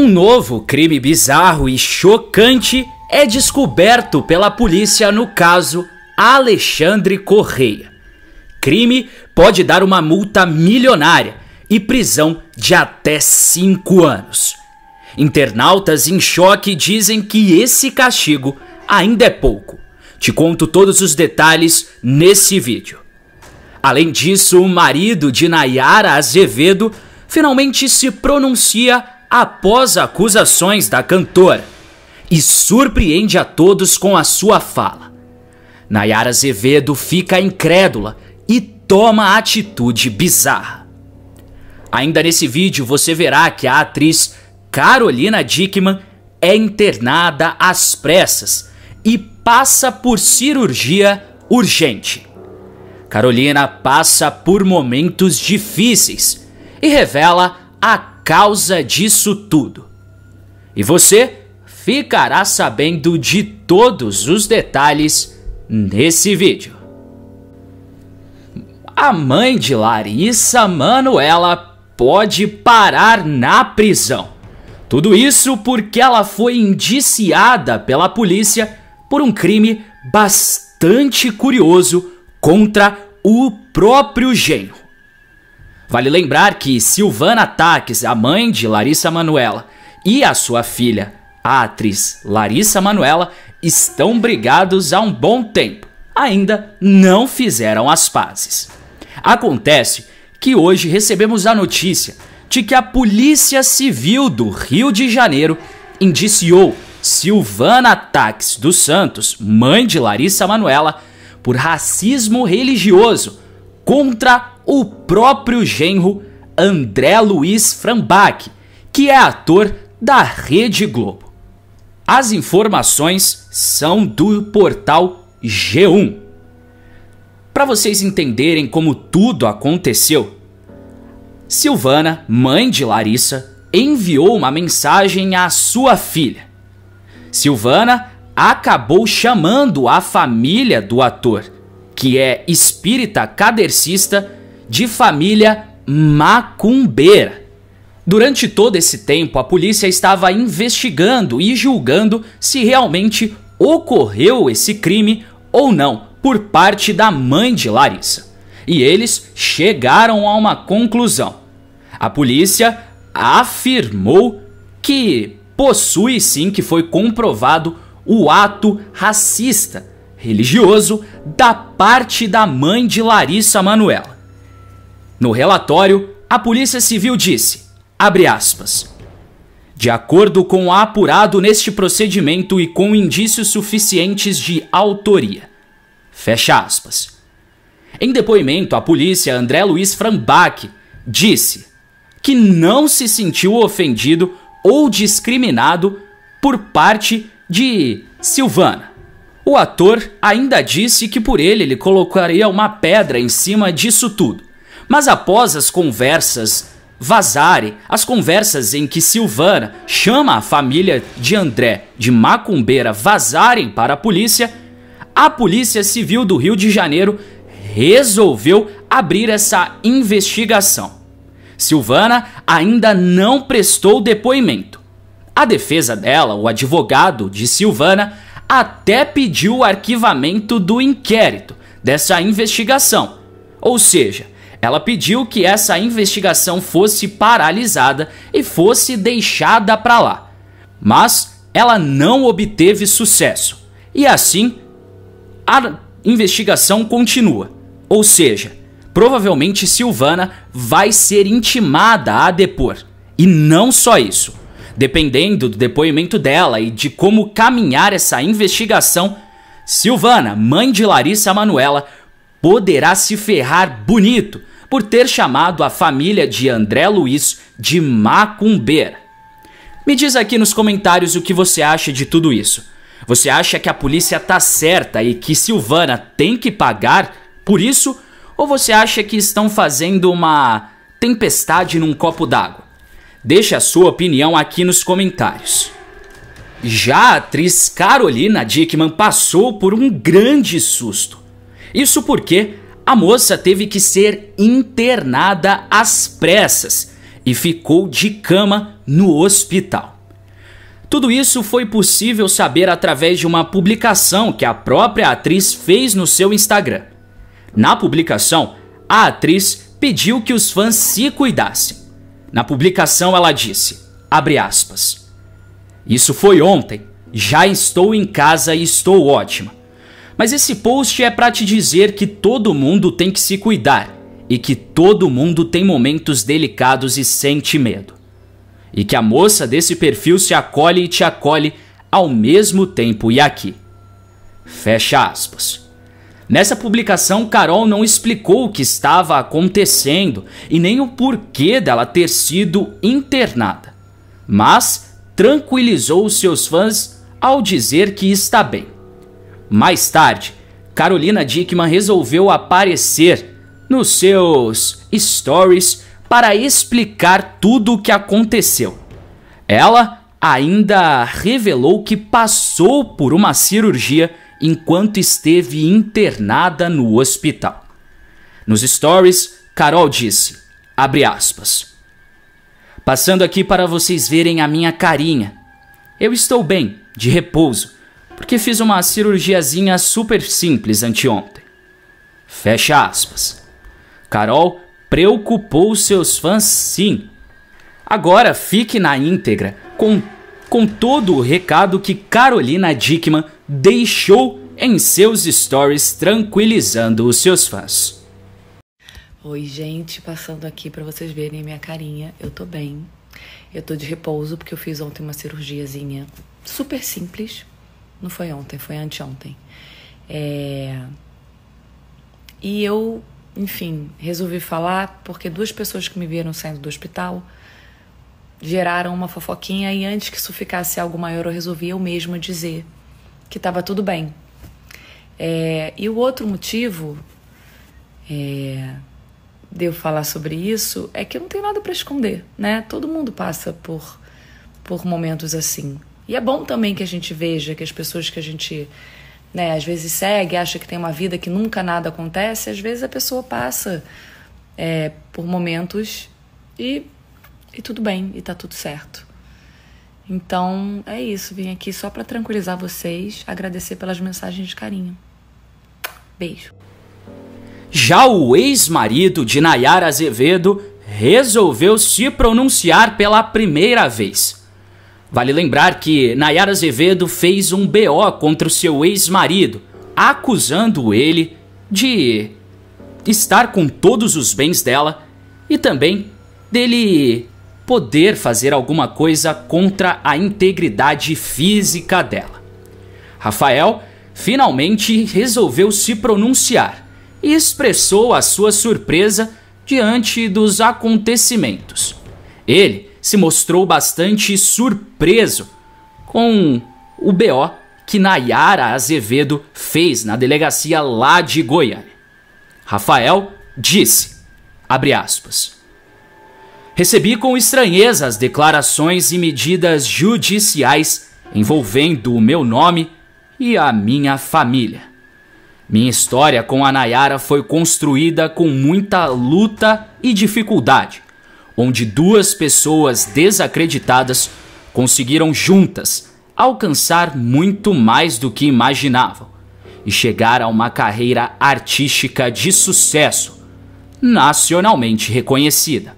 Um novo crime bizarro e chocante é descoberto pela polícia no caso Alexandre Correia. Crime pode dar uma multa milionária e prisão de até 5 anos. Internautas em choque dizem que esse castigo ainda é pouco. Te conto todos os detalhes nesse vídeo. Além disso, o marido de Nayara Azevedo finalmente se pronuncia após acusações da cantora e surpreende a todos com a sua fala. Nayara Azevedo fica incrédula e toma atitude bizarra. Ainda nesse vídeo você verá que a atriz Carolina Dickman é internada às pressas e passa por cirurgia urgente. Carolina passa por momentos difíceis e revela a causa disso tudo. E você ficará sabendo de todos os detalhes nesse vídeo. A mãe de Larissa Manuela pode parar na prisão. Tudo isso porque ela foi indiciada pela polícia por um crime bastante curioso contra o próprio genro. Vale lembrar que Silvana Taques, a mãe de Larissa Manuela, e a sua filha, a atriz Larissa Manuela, estão brigados há um bom tempo. Ainda não fizeram as pazes. Acontece que hoje recebemos a notícia de que a Polícia Civil do Rio de Janeiro indiciou Silvana Taques dos Santos, mãe de Larissa Manuela, por racismo religioso contra o próprio genro André Luiz Frambach, que é ator da Rede Globo. As informações são do portal G1. Para vocês entenderem como tudo aconteceu, Silvana, mãe de Larissa, enviou uma mensagem à sua filha. Silvana acabou chamando a família do ator, que é espírita cadercista de família macumbeira. Durante todo esse tempo, a polícia estava investigando e julgando se realmente ocorreu esse crime ou não por parte da mãe de Larissa. E eles chegaram a uma conclusão. A polícia afirmou que possui sim que foi comprovado o ato racista religioso da parte da mãe de Larissa Manuela. No relatório, a Polícia Civil disse, aspas, de acordo com o apurado neste procedimento e com indícios suficientes de autoria. Fecha aspas. Em depoimento a polícia, André Luiz Frambach disse que não se sentiu ofendido ou discriminado por parte de Silvana. O ator ainda disse que por ele ele colocaria uma pedra em cima disso tudo. Mas após as conversas vazarem, as conversas em que Silvana chama a família de André de macumbeira vazarem para a polícia, a Polícia Civil do Rio de Janeiro resolveu abrir essa investigação. Silvana ainda não prestou depoimento. A defesa dela, o advogado de Silvana, até pediu o arquivamento do inquérito dessa investigação. Ou seja, ela pediu que essa investigação fosse paralisada e fosse deixada para lá. Mas ela não obteve sucesso. E assim, a investigação continua. Ou seja, provavelmente Silvana vai ser intimada a depor. E não só isso. Dependendo do depoimento dela e de como caminhar essa investigação, Silvana, mãe de Larissa Manuela, poderá se ferrar bonito por ter chamado a família de André Luiz de macumbeira. Me diz aqui nos comentários o que você acha de tudo isso. Você acha que a polícia tá certa e que Silvana tem que pagar por isso? Ou você acha que estão fazendo uma tempestade num copo d'água? Deixe a sua opinião aqui nos comentários. Já a atriz Carolina Dickman passou por um grande susto. Isso porque a moça teve que ser internada às pressas e ficou de cama no hospital. Tudo isso foi possível saber através de uma publicação que a própria atriz fez no seu Instagram. Na publicação, a atriz pediu que os fãs se cuidassem. Na publicação ela disse, aspas, Isso foi ontem, já estou em casa e estou ótima. Mas esse post é para te dizer que todo mundo tem que se cuidar e que todo mundo tem momentos delicados e sente medo. E que a moça desse perfil se acolhe e te acolhe ao mesmo tempo e aqui. Fecha aspas. Nessa publicação, Carol não explicou o que estava acontecendo e nem o porquê dela ter sido internada, mas tranquilizou os seus fãs ao dizer que está bem. Mais tarde, Carolina Dickman resolveu aparecer nos seus stories para explicar tudo o que aconteceu. Ela ainda revelou que passou por uma cirurgia enquanto esteve internada no hospital. Nos stories, Carol disse, aspas, Passando aqui para vocês verem a minha carinha. Eu estou bem, de repouso porque fiz uma cirurgiazinha super simples anteontem. Fecha aspas. Carol preocupou seus fãs, sim. Agora fique na íntegra com, com todo o recado que Carolina Dickman deixou em seus stories tranquilizando os seus fãs. Oi, gente, passando aqui para vocês verem minha carinha. Eu tô bem. Eu tô de repouso porque eu fiz ontem uma cirurgiazinha super simples. Não foi ontem, foi anteontem. É... E eu, enfim, resolvi falar porque duas pessoas que me viram saindo do hospital geraram uma fofoquinha e antes que isso ficasse algo maior, eu resolvi eu mesma dizer que estava tudo bem. É... E o outro motivo é... de eu falar sobre isso é que eu não tenho nada para esconder, né? Todo mundo passa por, por momentos assim. E é bom também que a gente veja que as pessoas que a gente né, às vezes segue, acha que tem uma vida que nunca nada acontece, às vezes a pessoa passa é, por momentos e, e tudo bem, e tá tudo certo. Então é isso, vim aqui só para tranquilizar vocês, agradecer pelas mensagens de carinho. Beijo. Já o ex-marido de Nayara Azevedo resolveu se pronunciar pela primeira vez. Vale lembrar que Nayara Azevedo fez um BO contra o seu ex-marido, acusando ele de estar com todos os bens dela e também dele poder fazer alguma coisa contra a integridade física dela. Rafael finalmente resolveu se pronunciar e expressou a sua surpresa diante dos acontecimentos. Ele se mostrou bastante surpreso com o BO que Nayara Azevedo fez na delegacia lá de Goiânia. Rafael disse, abre aspas, Recebi com estranheza as declarações e medidas judiciais envolvendo o meu nome e a minha família. Minha história com a Nayara foi construída com muita luta e dificuldade onde duas pessoas desacreditadas conseguiram juntas alcançar muito mais do que imaginavam e chegar a uma carreira artística de sucesso, nacionalmente reconhecida.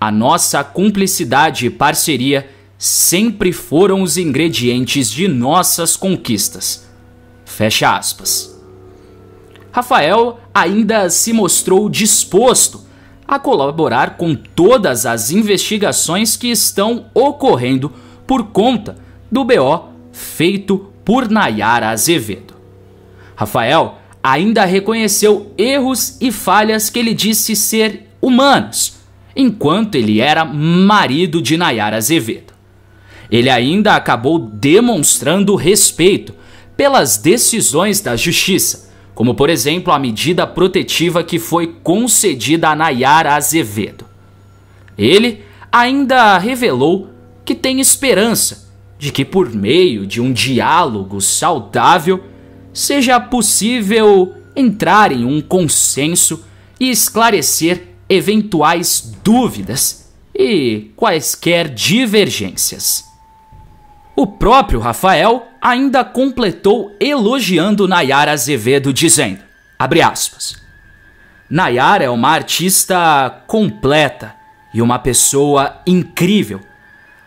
A nossa cumplicidade e parceria sempre foram os ingredientes de nossas conquistas. Fecha aspas. Rafael ainda se mostrou disposto a colaborar com todas as investigações que estão ocorrendo por conta do BO feito por Nayara Azevedo. Rafael ainda reconheceu erros e falhas que ele disse ser humanos, enquanto ele era marido de Nayara Azevedo. Ele ainda acabou demonstrando respeito pelas decisões da justiça, como por exemplo a medida protetiva que foi concedida a Nayara Azevedo. Ele ainda revelou que tem esperança de que por meio de um diálogo saudável seja possível entrar em um consenso e esclarecer eventuais dúvidas e quaisquer divergências. O próprio Rafael ainda completou elogiando Nayara Azevedo, dizendo: abre aspas. Nayara é uma artista completa e uma pessoa incrível,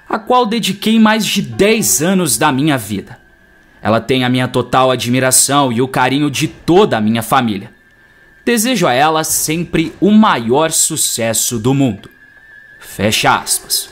a qual dediquei mais de 10 anos da minha vida. Ela tem a minha total admiração e o carinho de toda a minha família. Desejo a ela sempre o maior sucesso do mundo. Fecha aspas.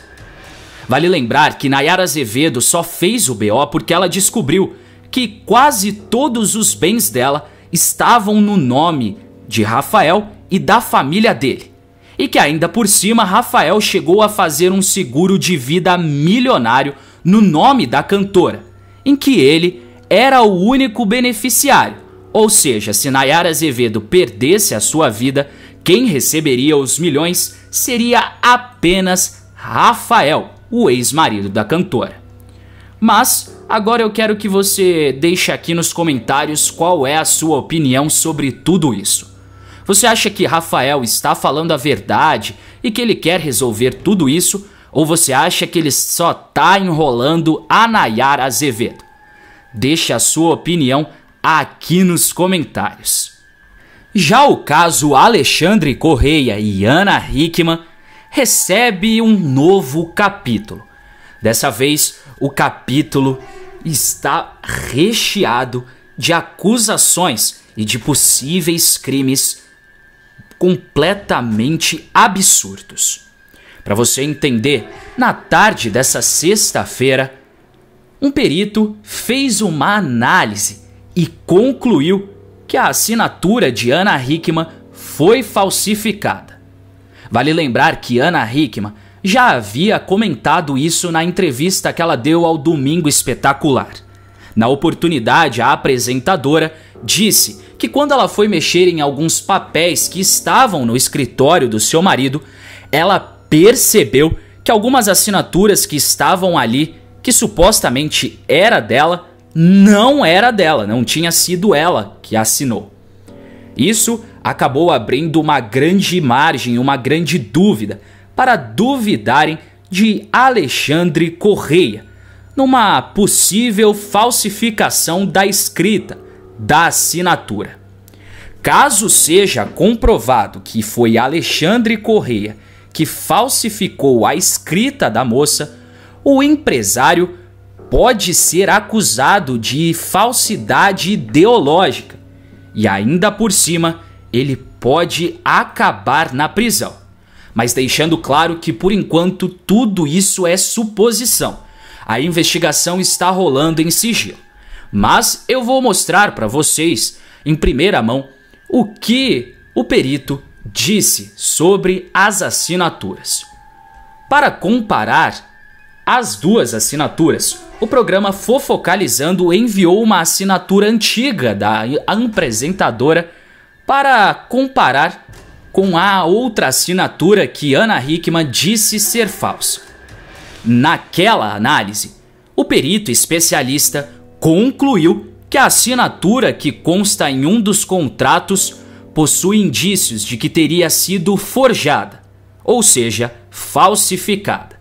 Vale lembrar que Nayara Azevedo só fez o BO porque ela descobriu que quase todos os bens dela estavam no nome de Rafael e da família dele. E que ainda por cima Rafael chegou a fazer um seguro de vida milionário no nome da cantora, em que ele era o único beneficiário. Ou seja, se Nayara Azevedo perdesse a sua vida, quem receberia os milhões seria apenas Rafael o ex-marido da cantora. Mas agora eu quero que você deixe aqui nos comentários qual é a sua opinião sobre tudo isso. Você acha que Rafael está falando a verdade e que ele quer resolver tudo isso? Ou você acha que ele só tá enrolando a Nayara Azevedo? Deixe a sua opinião aqui nos comentários. Já o caso Alexandre Correia e Ana Hickman recebe um novo capítulo. Dessa vez, o capítulo está recheado de acusações e de possíveis crimes completamente absurdos. Para você entender, na tarde dessa sexta-feira, um perito fez uma análise e concluiu que a assinatura de Ana Hickman foi falsificada. Vale lembrar que Ana Hickman já havia comentado isso na entrevista que ela deu ao Domingo Espetacular. Na oportunidade, a apresentadora disse que quando ela foi mexer em alguns papéis que estavam no escritório do seu marido, ela percebeu que algumas assinaturas que estavam ali, que supostamente era dela, não era dela, não tinha sido ela que assinou. Isso acabou abrindo uma grande margem, uma grande dúvida para duvidarem de Alexandre Correia numa possível falsificação da escrita da assinatura. Caso seja comprovado que foi Alexandre Correia que falsificou a escrita da moça, o empresário pode ser acusado de falsidade ideológica e ainda por cima ele pode acabar na prisão. Mas deixando claro que por enquanto tudo isso é suposição. A investigação está rolando em sigilo. Mas eu vou mostrar para vocês em primeira mão o que o perito disse sobre as assinaturas. Para comparar as duas assinaturas, o programa Fofocalizando enviou uma assinatura antiga da apresentadora para comparar com a outra assinatura que Ana Hickman disse ser falsa. Naquela análise, o perito especialista concluiu que a assinatura que consta em um dos contratos possui indícios de que teria sido forjada, ou seja, falsificada,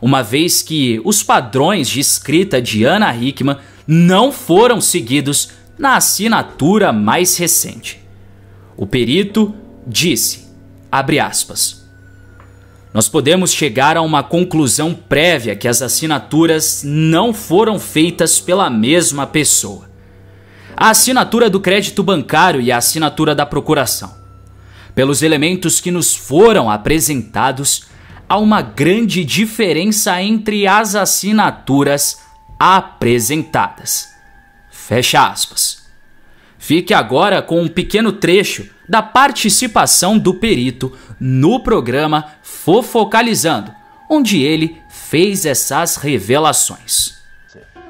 uma vez que os padrões de escrita de Ana Hickman não foram seguidos na assinatura mais recente. O perito disse, abre aspas, nós podemos chegar a uma conclusão prévia que as assinaturas não foram feitas pela mesma pessoa. A assinatura do crédito bancário e a assinatura da procuração. Pelos elementos que nos foram apresentados, há uma grande diferença entre as assinaturas apresentadas. Fecha aspas. Fique agora com um pequeno trecho da participação do perito no programa Fofocalizando, onde ele fez essas revelações.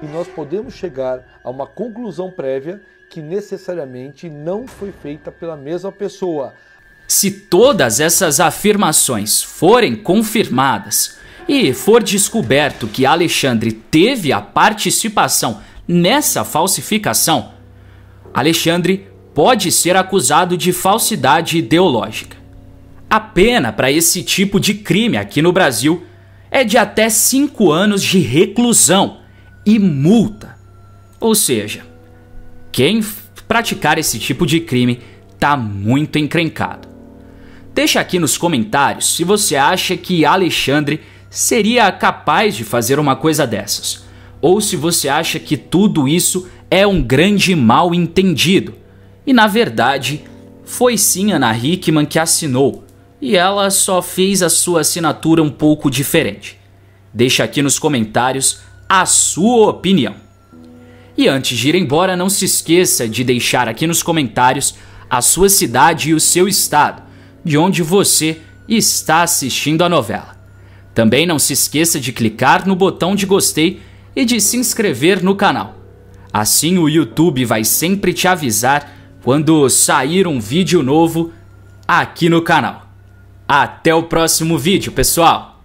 E nós podemos chegar a uma conclusão prévia que necessariamente não foi feita pela mesma pessoa. Se todas essas afirmações forem confirmadas e for descoberto que Alexandre teve a participação nessa falsificação, Alexandre pode ser acusado de falsidade ideológica. A pena para esse tipo de crime aqui no Brasil é de até 5 anos de reclusão e multa. Ou seja, quem praticar esse tipo de crime tá muito encrencado. Deixa aqui nos comentários se você acha que Alexandre seria capaz de fazer uma coisa dessas, ou se você acha que tudo isso é um grande mal entendido. E na verdade, foi sim Ana Hickman que assinou, e ela só fez a sua assinatura um pouco diferente. Deixa aqui nos comentários a sua opinião. E antes de ir embora, não se esqueça de deixar aqui nos comentários a sua cidade e o seu estado, de onde você está assistindo a novela. Também não se esqueça de clicar no botão de gostei e de se inscrever no canal. Assim o YouTube vai sempre te avisar quando sair um vídeo novo aqui no canal. Até o próximo vídeo, pessoal!